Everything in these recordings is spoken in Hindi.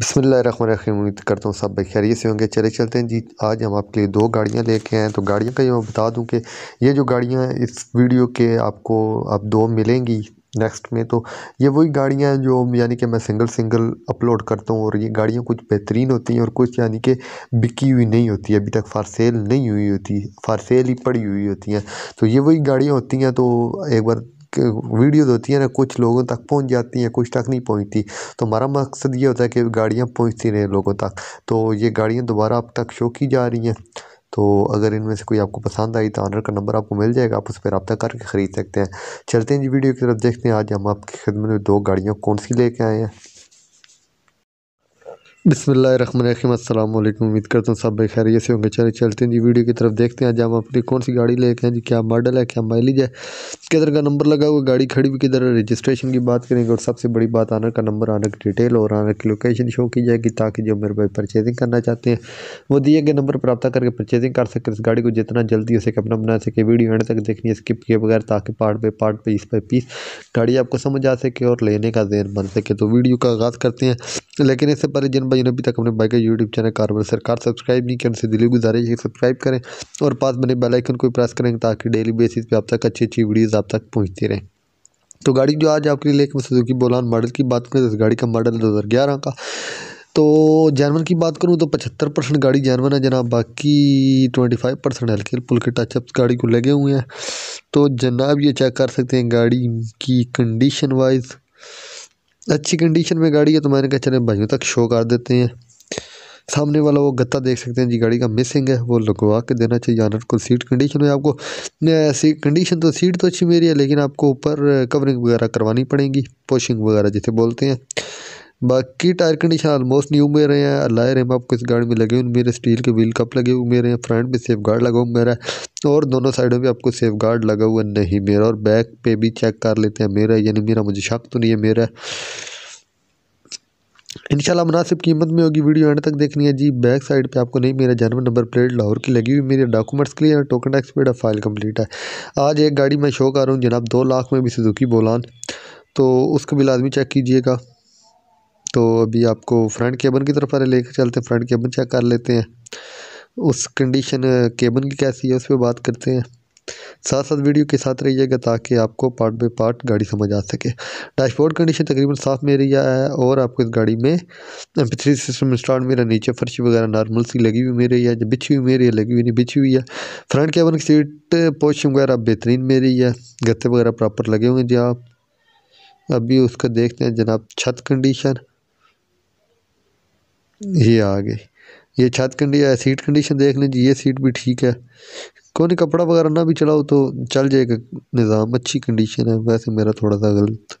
बसमिल उम्मीद करता हूँ सब खैरियत से होंगे चले चलते हैं जी आज हम आपके लिए दो गाड़ियाँ लेके आए हैं तो गाड़ियों का ये मैं बता दूँ कि ये जो गाड़ियाँ इस वीडियो के आपको आप दो मिलेंगी नेक्स्ट में तो ये वही गाड़ियाँ हैं जो यानी कि मैं सिंगल सिंगल अपलोड करता हूँ और ये गाड़ियाँ कुछ बेहतरीन होती हैं और कुछ यानी कि बिकी हुई नहीं होती अभी तक फार सेल नहीं हुई होती फार सेल ही पड़ी हुई होती हैं तो ये वही गाड़ियाँ होती हैं तो एक बार वीडियोज होती हैं ना कुछ लोगों तक पहुंच जाती हैं कुछ तक नहीं पहुंचती तो हमारा मकसद ये होता है कि गाड़ियाँ पहुंचती रहें लोगों तक तो ये गाड़ियाँ दोबारा अब तक शो की जा रही हैं तो अगर इनमें से कोई आपको पसंद आई तो ऑनर का नंबर आपको मिल जाएगा आप उस पर रब्ता करके ख़रीद सकते हैं चलते हैं जी वीडियो की तरफ देखते हैं आज हम आपकी खिदमत में दो गाड़ियाँ कौन सी लेके आए हैं अस्सलाम वालेकुम उम्मीद करता हूँ सब खैरियत से होंगे चले चलते हैं जी वीडियो की तरफ देखते हैं आज हम अपनी कौन सी गाड़ी लेके हैं जी क्या मॉडल है क्या माइलेज है किधर का नंबर लगा हुआ गाड़ी खड़ी भी किधर रजिस्ट्रेशन की बात करेंगे और सबसे बड़ी बात आना का नंबर आना की डिटेल और आना की लोकेशन शो की जाएगी ताकि जो मेरे भाई परचेजिंग करना चाहते हैं वो दिए गए नंबर प्राप्त करके परचेजिंग कर सके इस गाड़ी को जितना जल्दी हो सके अपना बना सके वीडियो एंड तक देखनी है स्किप किए बगैर ताकि part by part piece by piece गाड़ी आपको समझ आ सके और लेने का जेन बन सके तो वीडियो का आगाज़ करते हैं लेकिन इससे पहले जिन भाई अभी तक अपने बाइक का यूट्यूब चैनल कारबर सरकार सब्सक्राइब नहीं किया उनसे दिली गुजारिश है सब्सक्राइब करें और पास बने बेलाइकन को प्रेस करें ताकि डेली बेसिस पर आप तक अच्छी अच्छी वीडियोज़ आप तक पहुँचती रहें तो गाड़ी जो आज आपके लिए सुजुकी बोलान मॉडल की बात करें तो गाड़ी का मॉडल दो हज़ार ग्यारह का तो जैनवन की बात करूँ तो पचहत्तर परसेंट गाड़ी जैनवन है जनाब बाकी ट्वेंटी फाइव परसेंट हल्के पुल के टचअप गाड़ी को लगे हुए हैं तो जनाब ये चेक कर सकते हैं गाड़ी की कंडीशन वाइज अच्छी कंडीशन में गाड़ी है तो मैंने कहा चले भाइयों तक शो कर देते हैं सामने वाला वो गत्ता देख सकते हैं जी गाड़ी का मिसिंग है वो लगवा के देना चाहिए ऑनर को सीट कंडीशन में आपको सीट कंडीशन तो सीट तो अच्छी मेरी है लेकिन आपको ऊपर कवरिंग uh, वगैरह करवानी पड़ेगी पोशिंग वगैरह जिसे बोलते हैं बाकी टायर कंडीशन ऑलमोस्ट न्यू मेरे हैं अल्लाह रेम आपको इस गाड़ी में लगे हुए मेरे स्टील के व्हील कप लगे हुए मेरे हैं फ्रंट में सेफ गार्ड लगा हुआ मेरा और दोनों साइडों में आपको सेफ गार्ड लगा हुआ नहीं मेरा और बैक पे भी चेक कर लेते हैं मेरा यानी मेरा मुझे शक तो नहीं है मेरा इंशाल्लाह मुनासिब कीमत में होगी वीडियो एंड तक देखनी है जी बैक साइड पे आपको नहीं मेरा जन्म नंबर प्लेट लाहौर की लगी हुई मेरे डॉक्यूमेंट्स क्लियर है token tax paid file complete है आज एक गाड़ी मैं शो कर रहा हूँ जनाब दो लाख में भी सुजुकी बोलान तो उसको भी लाजमी चेक कीजिएगा तो अभी आपको फ्रंट केबन की तरफ ले कर चलते हैं फ्रंट केबन चेक कर लेते हैं उस कंडीशन केबन की कैसी है उस पर बात करते हैं साथ साथ वीडियो के साथ रहिएगा ताकि आपको पार्ट बाई पार्ट गाड़ी समझ आ सके डैशबोर्ड कंडीशन तकरीबन साफ में रही है और आपको इस गाड़ी में एम थ्री सिस्टम स्टार्ट मेरा नीचे फर्श वगैरह नॉर्मल सी लगी हुई मेरी है जब बिछी हुई मेरी है लगी हुई नहीं बिछी हुई है फ्रंट केबन की सीट पोशन वगैरह बेहतरीन मेरी है गत्ते वगैरह प्रॉपर लगे हुए जी आप अभी उसका देखते हैं जनाब छत कंडीशन ये आ गई ये छत कंडी सीट कंडीशन देख लीजिए ये सीट भी ठीक है कोई नहीं कपड़ा वगैरह ना भी चलाओ तो चल जाएगा निज़ाम अच्छी कंडीशन है वैसे मेरा थोड़ा सा गलत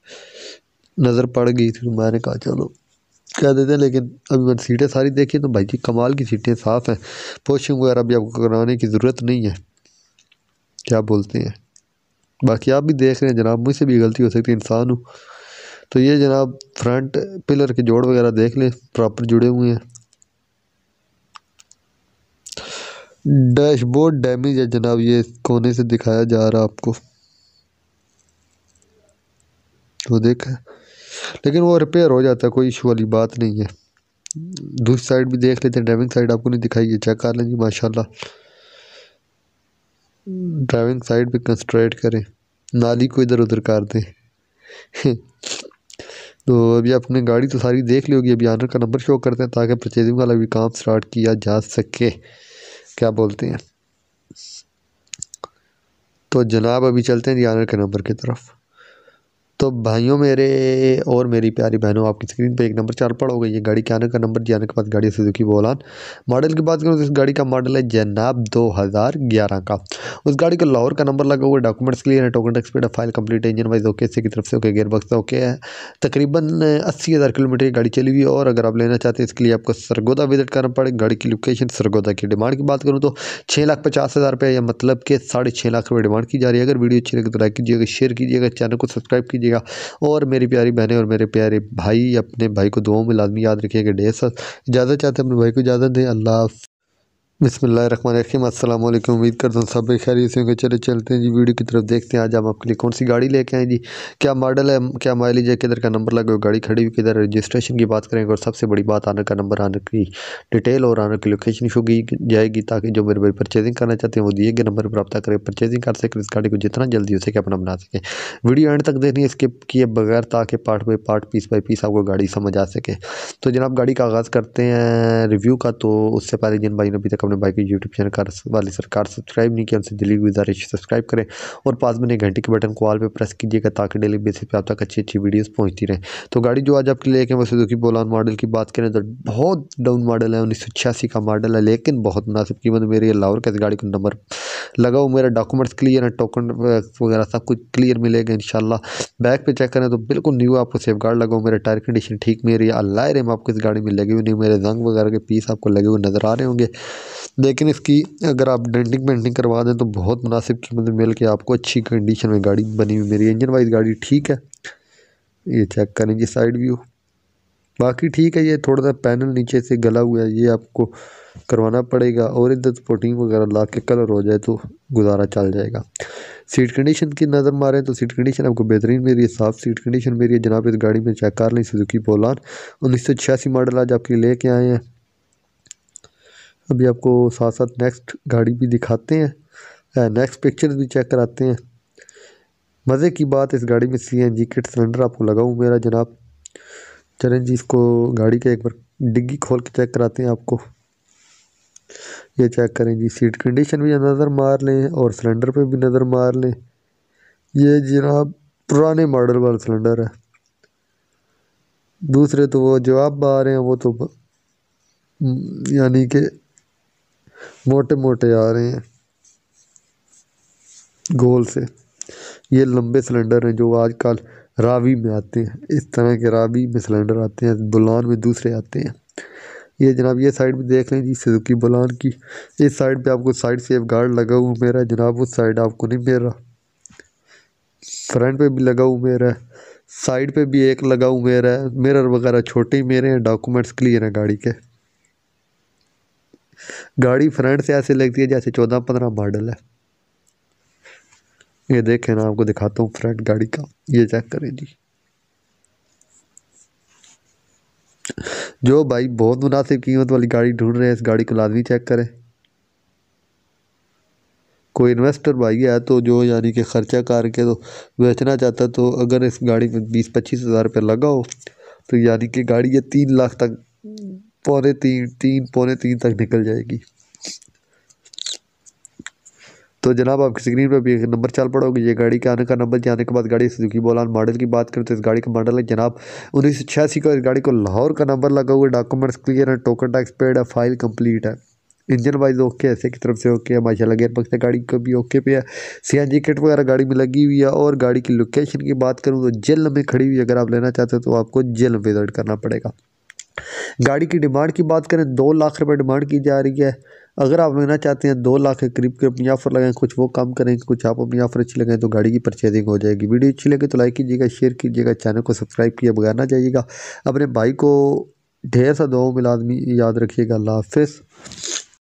नज़र पड़ गई थी तो मैंने कहा चलो कह देते हैं लेकिन अभी मैंने सीटें सारी देखी तो भाई जी कमाल की सीटें साफ़ हैं पोशिंग वगैरह भी आपको कराने की ज़रूरत नहीं है क्या बोलते हैं बाकी आप भी देख रहे हैं जनाब मुझसे भी गलती हो सकती है इंसान हूँ तो ये जनाब फ्रंट पिलर के जोड़ वगैरह देख लें प्रॉपर जुड़े हुए हैं डैशबोर्ड डैमेज है जनाब ये कोने से दिखाया जा रहा आपको वो देखा लेकिन वो रिपेयर हो जाता है कोई इशू वाली बात नहीं है दूसरी साइड भी देख लेते हैं ड्राइविंग साइड आपको नहीं दिखाई है चेक कर लें जी माशाल्लाह ड्राइविंग साइड पे कंस्ट्रेट करें नाली को इधर उधर कर दें तो अभी आपने गाड़ी तो सारी देख ली होगी अभी आनर का नंबर शो करते हैं ताकि परचेजिंग वाला भी काम स्टार्ट किया जा सके क्या बोलते हैं तो जनाब अभी चलते हैं जी आनर के नंबर की तरफ तो भाइयों मेरे और मेरी प्यारी बहनों आपकी स्क्रीन पे एक नंबर चार पड़ हो गई है गाड़ी के आने का नंबर जाने के बाद गाड़ी सुजुकी बोलान मॉडल की बात करूँ तो इस गाड़ी का मॉडल है जनाब 2011 का उस गाड़ी का लाहौर का नंबर लगा हुआ है डॉक्यूमेंट्स के लिए token tax paid file complete engine wise okay से की तरफ से ओके गेयर बक्स ओके है तकरीबन अस्सी हज़ार किलोमीटर की गाड़ी चली हुई है और अगर आप लेना चाहते हैं इसके लिए आपको सरगोदा विजिट करना पड़ेगा गाड़ी की लोकेशन सरगोदा की डिमांड की बात करूँ तो छः लाख पचास हज़ार रुपये या मतलब के साढ़े छः लाख रुपये डिमांड की जा रही है अगर वीडियो अच्छी लगे तो लाइक कीजिएगा शेयर कीजिएगा चैनल को सब्सक्राइब कीजिएगा रखिएगा और मेरी प्यारी बहनें और मेरे प्यारे भाई अपने भाई को दुआओं में लाजमी याद रखिएगा डेढ़ सर इजाज़त चाहते हैं अपने भाई को इजाज़त दें अल्लाह बिसमीम अल्लाम उम्मीद करता हूँ सब खैरियत से चले चलते हैं जी वीडियो की तरफ देखते हैं आज हम आपके लिए कौन सी गाड़ी लेके आए जी क्या मॉडल है क्या माइलेज है किधर का नंबर लगे गाड़ी खड़ी हुई किधर रजिस्ट्रेशन की बात करेंगे और सबसे बड़ी बात आने का नंबर आने की डिटेल और आने की लोकेशन शो की जाएगी ताकि जो मेरे भाई परचेजिंग करना चाहते हैं वो दिए गए नंबर पर रब्ता करें परचेजिंग कर सकें इस गाड़ी को जितना जल्दी हो सके अपना बना सकें वीडियो एंड तक देखनी है स्किप किए बगैर ताकि part by part piece by piece आपको गाड़ी समझ आ सके तो जनाब गाड़ी का आगाज़ करते हैं रिव्यू का तो उससे पहले जिन भाई ने अभी तक अपने भाई के यूट्यूब चैनल का वाली सरकार सब्सक्राइब नहीं किया उनसे दिली गुजारिश सब्सक्राइब करें और पास बने घंटे के बटन को पर प्रेस कीजिएगा ताकि डेली बेसिस पर आप तक अच्छी अच्छी वीडियोस पहुंचती रहें तो गाड़ी जो आज आपके लेके वैसे दुखी बोलान मॉडल की बात करें तो बहुत डाउन मॉडल है उन्नीस का मॉडल है लेकिन बहुत मुनासिब कीमत मेरी लाहौर का इस गाड़ी का नंबर लगा हुआ मेरा डॉक्यूमेंट्स क्लियर है टोकन वगैरह सब कुछ क्लियर मिलेगा इन बैक पे चेक करें तो बिल्कुल न्यू आपको सेफ गार्ड लगा मेरा टायर कंडीशन ठीक मेरी अल्लाह रेम आपको इस गाड़ी में लगी हुई नहीं मेरे जंग वगैरह के पीस आपको लगे हुए नज़र आ रहे होंगे लेकिन इसकी अगर आप डेंटिंग पेंटिंग करवा दें तो बहुत मुनासिब कीमत में मिल के आपको अच्छी कंडीशन में गाड़ी बनी हुई मेरी इंजन वाइज गाड़ी ठीक है ये चेक करेंगे साइड व्यू बाकी ठीक है ये थोड़ा सा पैनल नीचे से गला हुआ है ये आपको करवाना पड़ेगा और इधर स्पोर्टिंग वगैरह ला के कलर हो जाए तो गुजारा चल जाएगा सीट कंडीशन की नज़र मारें तो सीट कंडीशन आपको बेहतरीन मेरी है साफ सीट कंडीशन मेरी है जनाब इस गाड़ी में चेक कर लें सुजुकी पोलान उन्नीस सौ छियासी मॉडल आज आपके लेके आए हैं अभी आपको साथ साथ नेक्स्ट गाड़ी भी दिखाते हैं नेक्स्ट पिक्चर्स भी चेक कराते हैं मज़े की बात इस गाड़ी में C N G kit cylinder आपको लगा हूँ मेरा जनाब चलें जी इसको गाड़ी का एक बार डिग्गी खोल के चेक कराते हैं आपको ये चेक करें जी सीट कंडीशन भी नज़र मार लें और सिलेंडर पे भी नज़र मार लें ये जनाब पुराने मॉडल वाला सिलेंडर है दूसरे तो वो जो आप आ रहे हैं वो तो यानी कि मोटे मोटे आ रहे हैं गोल से ये लंबे सिलेंडर हैं जो आजकल रावी में आते हैं इस तरह के रावी में सिलेंडर आते हैं बुलान में दूसरे आते हैं ये जनाब ये साइड भी देख लें जी सुजुकी बुलान की इस साइड पे आपको साइड सेफ गार्ड लगा हुआ मेरा जनाब उस साइड आपको नहीं मिल रहा फ्रंट पे भी लगा हुआ मेरा साइड पे भी एक लगा हुआ मेरा है मिरर वगैरह छोटे ही मेरे हैं डॉक्यूमेंट्स क्लियर हैं गाड़ी के गाड़ी फ्रंट से ऐसे लगती है जैसे चौदह पंद्रह मॉडल है ये देखें ना आपको दिखाता हूँ फ्रंट गाड़ी का ये चेक करें जी जो भाई बहुत मुनासिब कीमत वाली गाड़ी ढूंढ रहे हैं इस गाड़ी को लाजमी चेक करें कोई इन्वेस्टर भाई है तो जो यानी कि ख़र्चा करके तो बेचना चाहता तो अगर इस गाड़ी में बीस पच्चीस हज़ार रुपये लगा हो तो यानी कि गाड़ी ये तीन लाख तक पौने तीन तीन पौने तीन तक निकल जाएगी तो जनाब आपकी स्क्रीन पर भी एक नंबर चल पड़ा होगा ये गाड़ी के आने का नंबर जाने के बाद गाड़ी सुजुकी बोलान मॉडल की बात करें तो इस गाड़ी का मॉडल है जनाब उन्नीस सौ छियासी का इस गाड़ी को लाहौर का नंबर लगा हुआ है डॉक्यूमेंट्स क्लियर है टोकन टैक्स पेड है फाइल कंप्लीट है इंजन वाइज ओके है की तरफ से ओके है माशाला गेयर पक्ष गाड़ी को भी ओके पे है सी किट वगैरह गाड़ी में लगी हुई है और गाड़ी की लोकेशन की बात करूँ तो जेल में खड़ी हुई अगर आप लेना चाहते हो तो आपको जेल विजिट करना पड़ेगा गाड़ी की डिमांड की बात करें दो लाख रुपए डिमांड की जा रही है अगर आप लेना चाहते हैं दो लाख के करीब के अपनी ऑफर लगाएं कुछ वो कम करें कुछ आप अपनी ऑफर अच्छी लगाएं तो गाड़ी की परचेजिंग हो जाएगी वीडियो अच्छी लगे तो लाइक कीजिएगा शेयर कीजिएगा चैनल को सब्सक्राइब किया बगैर ना जाइएगा अपने भाई को ढेर सा दो आदमी याद रखिएगा अल्लाह हाफिज़